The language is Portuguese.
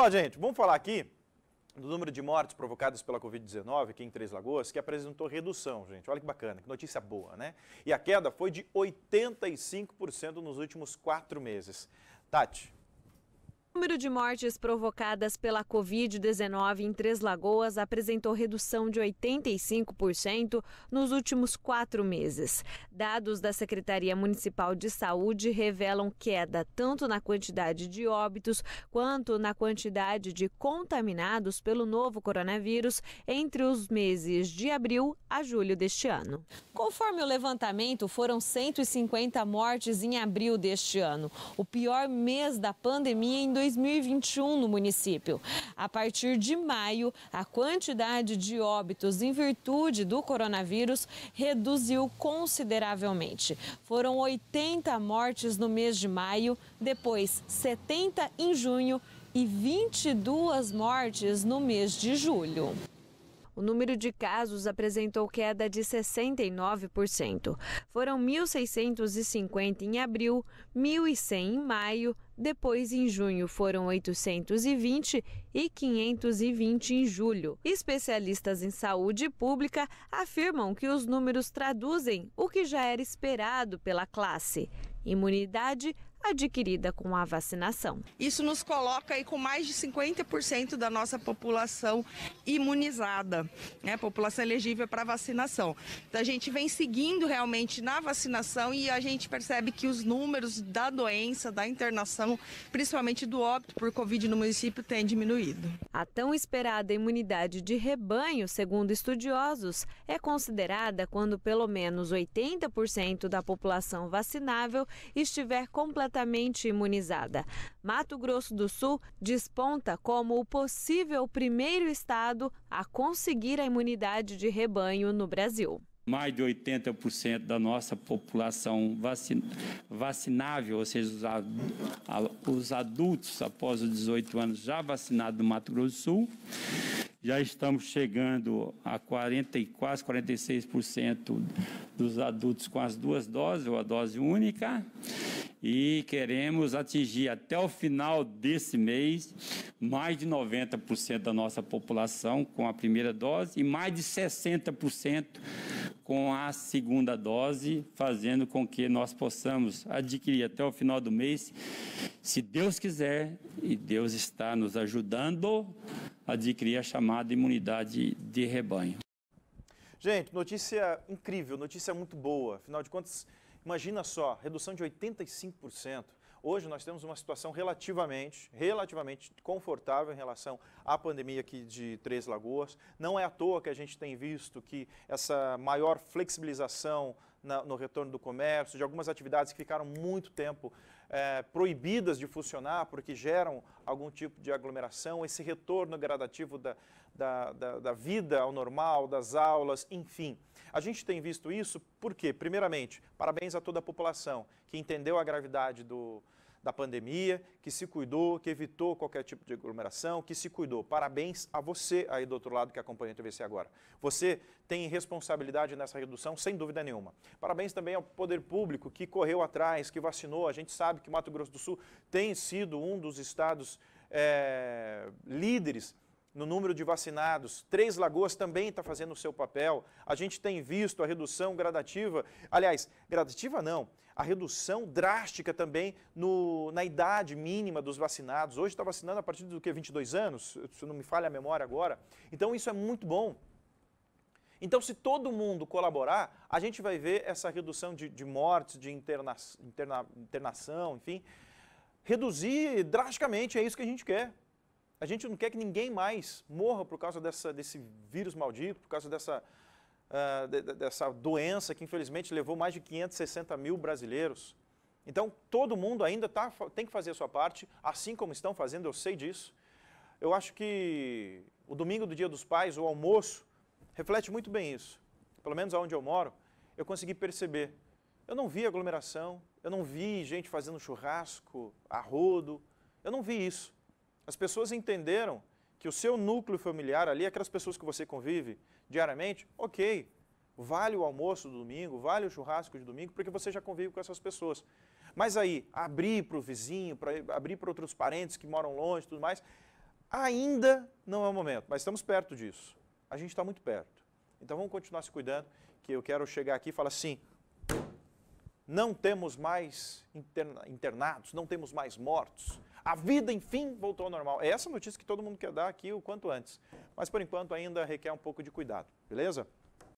Ó, gente, vamos falar aqui do número de mortes provocadas pela Covid-19 aqui em Três Lagoas, que apresentou redução, gente. Olha que bacana, que notícia boa, né? E a queda foi de 85% nos últimos quatro meses. Tati, o número de mortes provocadas pela Covid-19 em Três Lagoas apresentou redução de 85% nos últimos quatro meses. Dados da Secretaria Municipal de Saúde revelam queda tanto na quantidade de óbitos quanto na quantidade de contaminados pelo novo coronavírus entre os meses de abril a julho deste ano. Conforme o levantamento, foram 150 mortes em abril deste ano, o pior mês da pandemia em 2020. 2021 no município. A partir de maio, a quantidade de óbitos em virtude do coronavírus reduziu consideravelmente. Foram 80 mortes no mês de maio, depois 70 em junho e 22 mortes no mês de julho o número de casos apresentou queda de 69%. Foram 1.650 em abril, 1.100 em maio, depois em junho foram 820 e 520 em julho. Especialistas em saúde pública afirmam que os números traduzem o que já era esperado pela classe. Imunidade adquirida com a vacinação. Isso nos coloca aí com mais de 50% da nossa população imunizada, né? População elegível para vacinação. Então a gente vem seguindo realmente na vacinação e a gente percebe que os números da doença, da internação, principalmente do óbito por Covid no município, tem diminuído. A tão esperada imunidade de rebanho, segundo estudiosos, é considerada quando pelo menos 80% da população vacinável estiver completamente imunizada. Mato Grosso do Sul desponta como o possível primeiro estado a conseguir a imunidade de rebanho no Brasil. Mais de 80% da nossa população vacin... vacinável, ou seja, os adultos após os 18 anos já vacinados no Mato Grosso do Sul já estamos chegando a 40 e quase 46% dos adultos com as duas doses ou a dose única. E queremos atingir até o final desse mês mais de 90% da nossa população com a primeira dose e mais de 60% com a segunda dose, fazendo com que nós possamos adquirir até o final do mês, se Deus quiser, e Deus está nos ajudando, adquirir a chamada imunidade de rebanho. Gente, notícia incrível, notícia muito boa. Afinal de contas, imagina só, redução de 85%. Hoje nós temos uma situação relativamente, relativamente confortável em relação à pandemia aqui de Três Lagoas. Não é à toa que a gente tem visto que essa maior flexibilização na, no retorno do comércio, de algumas atividades que ficaram muito tempo é, proibidas de funcionar porque geram algum tipo de aglomeração, esse retorno gradativo da, da, da, da vida ao normal, das aulas, enfim. A gente tem visto isso porque, primeiramente, parabéns a toda a população que entendeu a gravidade do, da pandemia, que se cuidou, que evitou qualquer tipo de aglomeração, que se cuidou. Parabéns a você aí do outro lado que acompanha a TVC agora. Você tem responsabilidade nessa redução, sem dúvida nenhuma. Parabéns também ao poder público que correu atrás, que vacinou. A gente sabe que Mato Grosso do Sul tem sido um dos estados é, líderes no número de vacinados. Três Lagoas também está fazendo o seu papel. A gente tem visto a redução gradativa, aliás, gradativa não, a redução drástica também no, na idade mínima dos vacinados. Hoje está vacinando a partir do que, 22 anos? Se não me falha a memória agora. Então isso é muito bom. Então, se todo mundo colaborar, a gente vai ver essa redução de, de mortes, de interna, interna, internação, enfim, reduzir drasticamente, é isso que a gente quer. A gente não quer que ninguém mais morra por causa dessa, desse vírus maldito, por causa dessa, uh, de, dessa doença que infelizmente levou mais de 560 mil brasileiros. Então, todo mundo ainda tá, tem que fazer a sua parte, assim como estão fazendo, eu sei disso. Eu acho que o domingo do Dia dos Pais, o almoço, reflete muito bem isso. Pelo menos aonde eu moro, eu consegui perceber. Eu não vi aglomeração, eu não vi gente fazendo churrasco, arrodo, eu não vi isso. As pessoas entenderam que o seu núcleo familiar ali, aquelas pessoas que você convive diariamente, ok, vale o almoço do domingo, vale o churrasco de domingo, porque você já convive com essas pessoas. Mas aí, abrir para o vizinho, pra, abrir para outros parentes que moram longe e tudo mais, ainda não é o momento, mas estamos perto disso. A gente está muito perto. Então vamos continuar se cuidando, que eu quero chegar aqui e falar assim, não temos mais internados, não temos mais mortos, a vida, enfim, voltou ao normal. É essa notícia que todo mundo quer dar aqui o quanto antes. Mas, por enquanto, ainda requer um pouco de cuidado. Beleza?